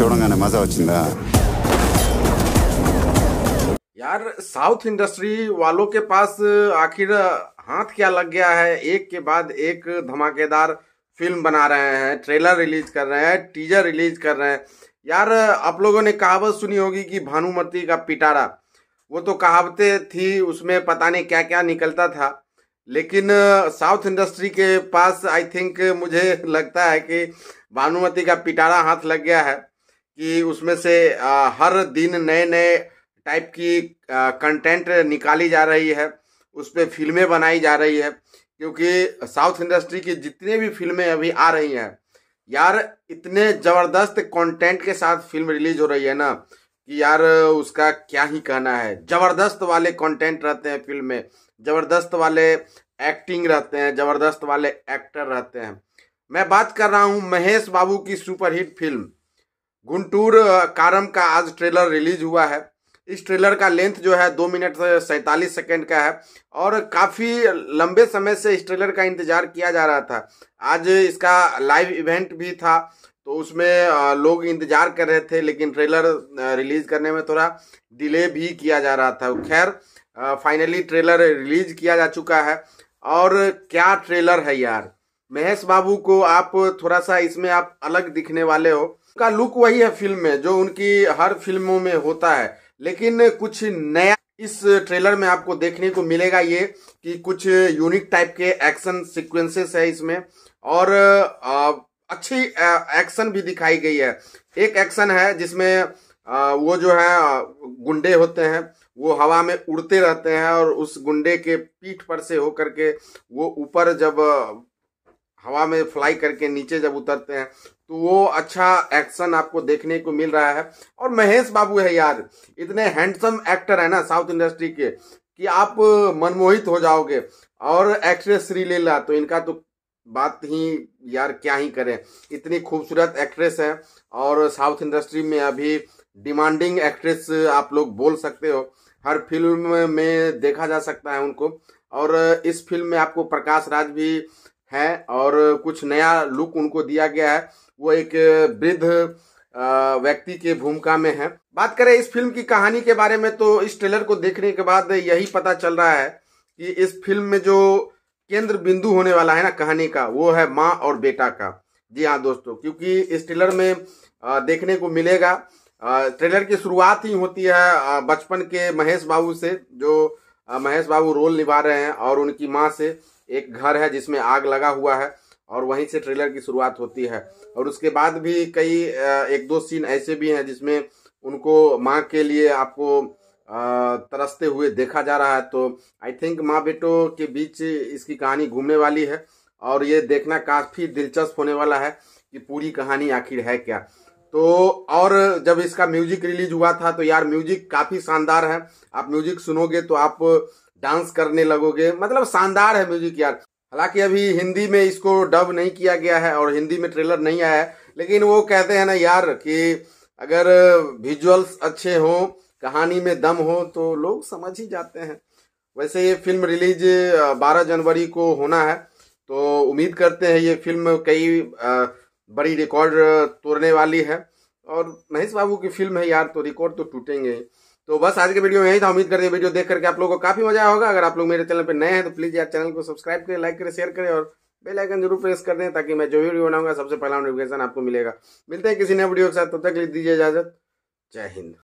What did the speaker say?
చూడంగానే మజా వచ్చిందా यार साउथ इंडस्ट्री वालों के पास आखिर हाथ क्या लग गया है एक के बाद एक धमाकेदार फिल्म बना रहे हैं ट्रेलर रिलीज कर रहे हैं टीजर रिलीज कर रहे हैं यार आप लोगों ने कहावत सुनी होगी कि भानुमति का पिटारा वो तो कहावतें थी उसमें पता नहीं क्या क्या निकलता था लेकिन साउथ इंडस्ट्री के पास आई थिंक मुझे लगता है कि भानुमति का पिटारा हाथ लग गया है कि उसमें से आ, हर दिन नए नए टाइप की कंटेंट निकाली जा रही है उस पर फिल्में बनाई जा रही है क्योंकि साउथ इंडस्ट्री की जितने भी फिल्में अभी आ रही हैं यार इतने ज़बरदस्त कंटेंट के साथ फिल्म रिलीज हो रही है ना कि यार उसका क्या ही कहना है ज़बरदस्त वाले कंटेंट रहते हैं फिल्म में ज़बरदस्त वाले एक्टिंग रहते हैं ज़बरदस्त वाले एक्टर रहते हैं मैं बात कर रहा हूँ महेश बाबू की सुपरहिट फिल्म गुंटूर कारम का आज ट्रेलर रिलीज हुआ है इस ट्रेलर का लेंथ जो है दो मिनट सैंतालीस सेकेंड का है और काफ़ी लंबे समय से इस ट्रेलर का इंतज़ार किया जा रहा था आज इसका लाइव इवेंट भी था तो उसमें लोग इंतज़ार कर रहे थे लेकिन ट्रेलर रिलीज़ करने में थोड़ा डिले भी किया जा रहा था खैर फाइनली ट्रेलर रिलीज किया जा चुका है और क्या ट्रेलर है यार महेश बाबू को आप थोड़ा सा इसमें आप अलग दिखने वाले हो का लुक वही है फिल्म में जो उनकी हर फिल्मों में होता है लेकिन कुछ नया इस ट्रेलर में आपको देखने को मिलेगा ये कि कुछ यूनिक टाइप के एक्शन सिक्वेंसेस है इसमें और अच्छी एक्शन भी दिखाई गई है एक एक्शन है जिसमें वो जो है गुंडे होते हैं वो हवा में उड़ते रहते हैं और उस गुंडे के पीठ पर से होकर के वो ऊपर जब हवा में फ्लाई करके नीचे जब उतरते हैं तो वो अच्छा एक्शन आपको देखने को मिल रहा है और महेश बाबू है यार इतने हैंडसम एक्टर है ना साउथ इंडस्ट्री के कि आप मनमोहित हो जाओगे और एक्ट्रेस श्रीलीला तो इनका तो बात ही यार क्या ही करें इतनी खूबसूरत एक्ट्रेस है और साउथ इंडस्ट्री में अभी डिमांडिंग एक्ट्रेस आप लोग बोल सकते हो हर फिल्म में देखा जा सकता है उनको और इस फिल्म में आपको प्रकाश राज भी हैं और कुछ नया लुक उनको दिया गया है वो एक वृद्ध व्यक्ति के भूमिका में है बात करें इस फिल्म की कहानी के बारे में तो इस ट्रेलर को देखने के बाद यही पता चल रहा है कि इस फिल्म में जो केंद्र बिंदु होने वाला है ना कहानी का वो है माँ और बेटा का जी हाँ दोस्तों क्योंकि इस ट्रेलर में देखने को मिलेगा ट्रेलर की शुरुआत ही होती है बचपन के महेश बाबू से जो महेश बाबू रोल निभा रहे हैं और उनकी माँ से एक घर है जिसमें आग लगा हुआ है और वहीं से ट्रेलर की शुरुआत होती है और उसके बाद भी कई एक दो सीन ऐसे भी हैं जिसमें उनको माँ के लिए आपको तरसते हुए देखा जा रहा है तो आई थिंक माँ बेटो के बीच इसकी कहानी घूमने वाली है और ये देखना काफ़ी दिलचस्प होने वाला है कि पूरी कहानी आखिर है क्या तो और जब इसका म्यूजिक रिलीज हुआ था तो यार म्यूजिक काफ़ी शानदार है आप म्यूजिक सुनोगे तो आप डांस करने लगोगे मतलब शानदार है म्यूजिक यार हालांकि अभी हिंदी में इसको डब नहीं किया गया है और हिंदी में ट्रेलर नहीं आया है लेकिन वो कहते हैं ना यार कि अगर विजुअल्स अच्छे हों कहानी में दम हो तो लोग समझ ही जाते हैं वैसे ये फिल्म रिलीज 12 जनवरी को होना है तो उम्मीद करते हैं ये फिल्म कई बड़ी रिकॉर्ड तोड़ने वाली है और महेश बाबू की फिल्म है यार तो रिकॉर्ड तो टूटेंगे तो बस आज के वीडियो में यही था उम्मीद करते हैं वीडियो देख करके आप लोगों को काफी मजा आया होगा अगर आप लोग मेरे चैनल पर नए हैं तो प्लीज यार चैनल को सब्सक्राइब करें लाइक करें शेयर करें और बेल आइकन जरूर प्रेस कर दें ताकि मैं जो भी वीडियो बनाऊंगा सबसे पहला नोटिफिकेशन आपको मिलेगा मिलते हैं किसी नए वीडियो के साथ तब तो तक दीजिए इजाजत जय हिंद